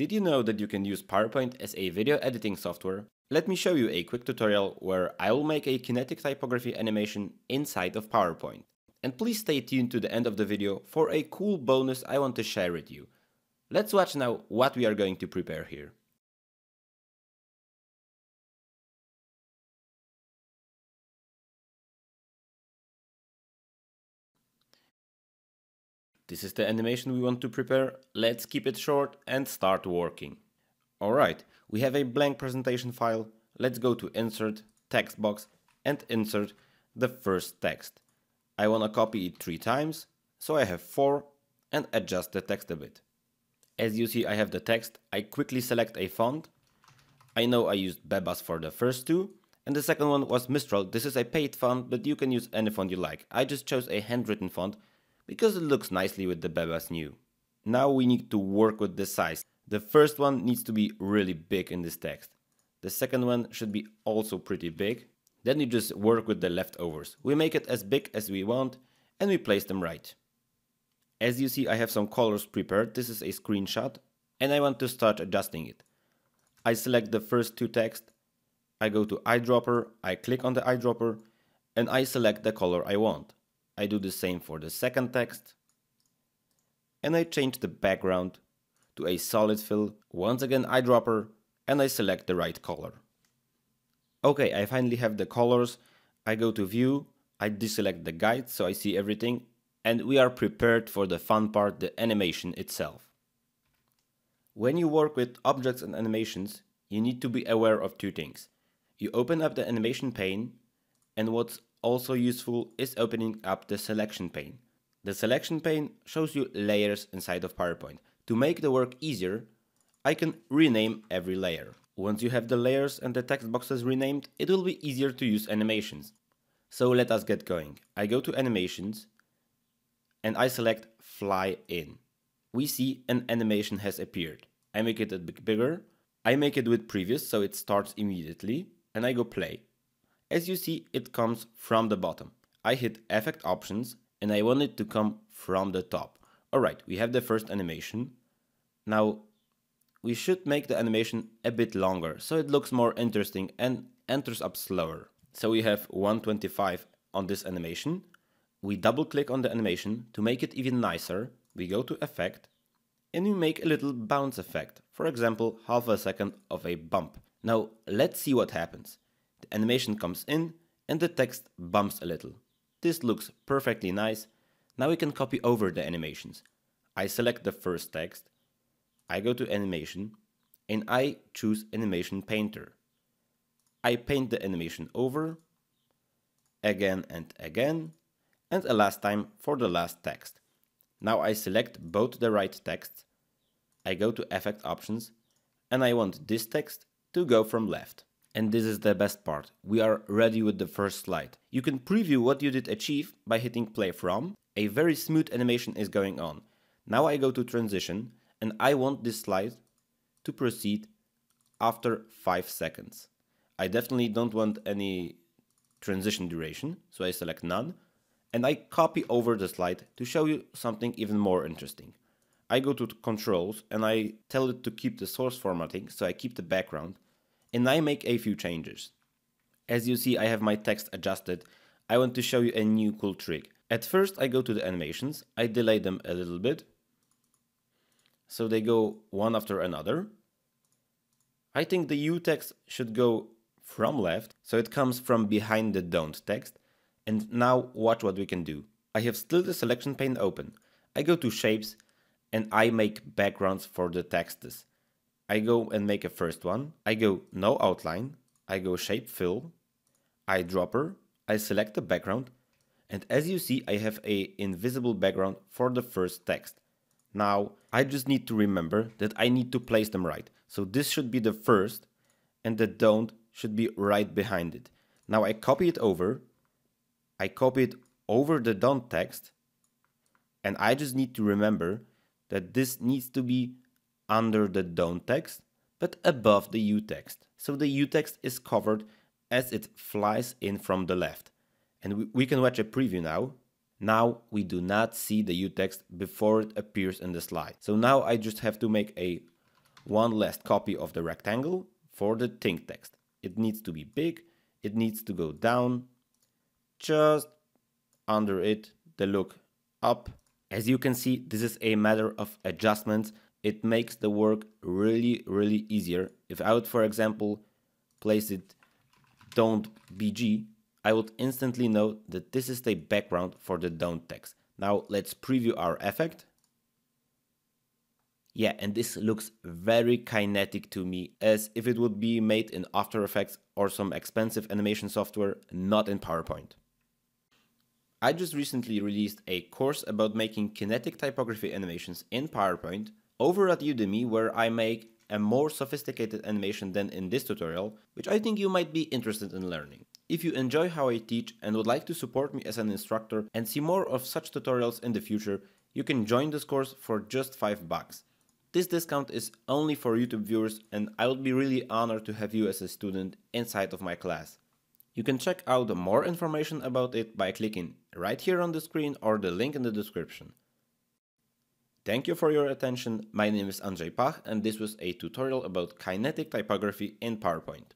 Did you know that you can use PowerPoint as a video editing software? Let me show you a quick tutorial where I will make a kinetic typography animation inside of PowerPoint. And please stay tuned to the end of the video for a cool bonus I want to share with you. Let's watch now what we are going to prepare here. This is the animation we want to prepare, let's keep it short and start working. Alright, we have a blank presentation file, let's go to insert, text box and insert the first text. I wanna copy it three times, so I have four and adjust the text a bit. As you see I have the text, I quickly select a font. I know I used Bebas for the first two, and the second one was Mistral. This is a paid font, but you can use any font you like. I just chose a handwritten font because it looks nicely with the Bebas new. Now we need to work with the size. The first one needs to be really big in this text. The second one should be also pretty big. Then you just work with the leftovers. We make it as big as we want and we place them right. As you see I have some colors prepared, this is a screenshot and I want to start adjusting it. I select the first two text, I go to eyedropper, I click on the eyedropper and I select the color I want. I do the same for the second text. And I change the background to a solid fill, once again eyedropper, and I select the right color. Okay, I finally have the colors. I go to view, I deselect the guide so I see everything, and we are prepared for the fun part, the animation itself. When you work with objects and animations, you need to be aware of two things. You open up the animation pane, and what's also useful is opening up the selection pane. The selection pane shows you layers inside of PowerPoint. To make the work easier, I can rename every layer. Once you have the layers and the text boxes renamed, it will be easier to use animations. So let us get going. I go to animations and I select fly in. We see an animation has appeared. I make it a bit bigger. I make it with previous so it starts immediately and I go play. As you see, it comes from the bottom. I hit effect options and I want it to come from the top. All right, we have the first animation. Now, we should make the animation a bit longer so it looks more interesting and enters up slower. So we have 125 on this animation. We double click on the animation to make it even nicer. We go to effect and we make a little bounce effect. For example, half a second of a bump. Now let's see what happens. The animation comes in and the text bumps a little. This looks perfectly nice. Now we can copy over the animations. I select the first text, I go to animation, and I choose animation painter. I paint the animation over, again and again, and a last time for the last text. Now I select both the right texts, I go to effect options, and I want this text to go from left. And this is the best part, we are ready with the first slide. You can preview what you did achieve by hitting play from. A very smooth animation is going on. Now I go to transition and I want this slide to proceed after 5 seconds. I definitely don't want any transition duration, so I select none and I copy over the slide to show you something even more interesting. I go to controls and I tell it to keep the source formatting, so I keep the background and I make a few changes. As you see I have my text adjusted, I want to show you a new cool trick. At first I go to the animations, I delay them a little bit, so they go one after another. I think the U text should go from left, so it comes from behind the don't text, and now watch what we can do. I have still the selection pane open. I go to shapes and I make backgrounds for the texts. I go and make a first one. I go no outline. I go shape fill. eyedropper. I select the background. And as you see, I have a invisible background for the first text. Now, I just need to remember that I need to place them right. So this should be the first and the don't should be right behind it. Now I copy it over. I copy it over the don't text. And I just need to remember that this needs to be under the don't text, but above the u text. So the u text is covered as it flies in from the left. And we, we can watch a preview now. Now we do not see the u text before it appears in the slide. So now I just have to make a one last copy of the rectangle for the think text. It needs to be big, it needs to go down, just under it, the look up. As you can see, this is a matter of adjustments it makes the work really, really easier. If I would, for example, place it don't bg, I would instantly know that this is the background for the don't text. Now let's preview our effect. Yeah, and this looks very kinetic to me, as if it would be made in After Effects or some expensive animation software, not in PowerPoint. I just recently released a course about making kinetic typography animations in PowerPoint, over at Udemy where I make a more sophisticated animation than in this tutorial, which I think you might be interested in learning. If you enjoy how I teach and would like to support me as an instructor and see more of such tutorials in the future, you can join this course for just 5 bucks. This discount is only for YouTube viewers and I would be really honored to have you as a student inside of my class. You can check out more information about it by clicking right here on the screen or the link in the description. Thank you for your attention, my name is Andrzej Pach and this was a tutorial about kinetic typography in PowerPoint.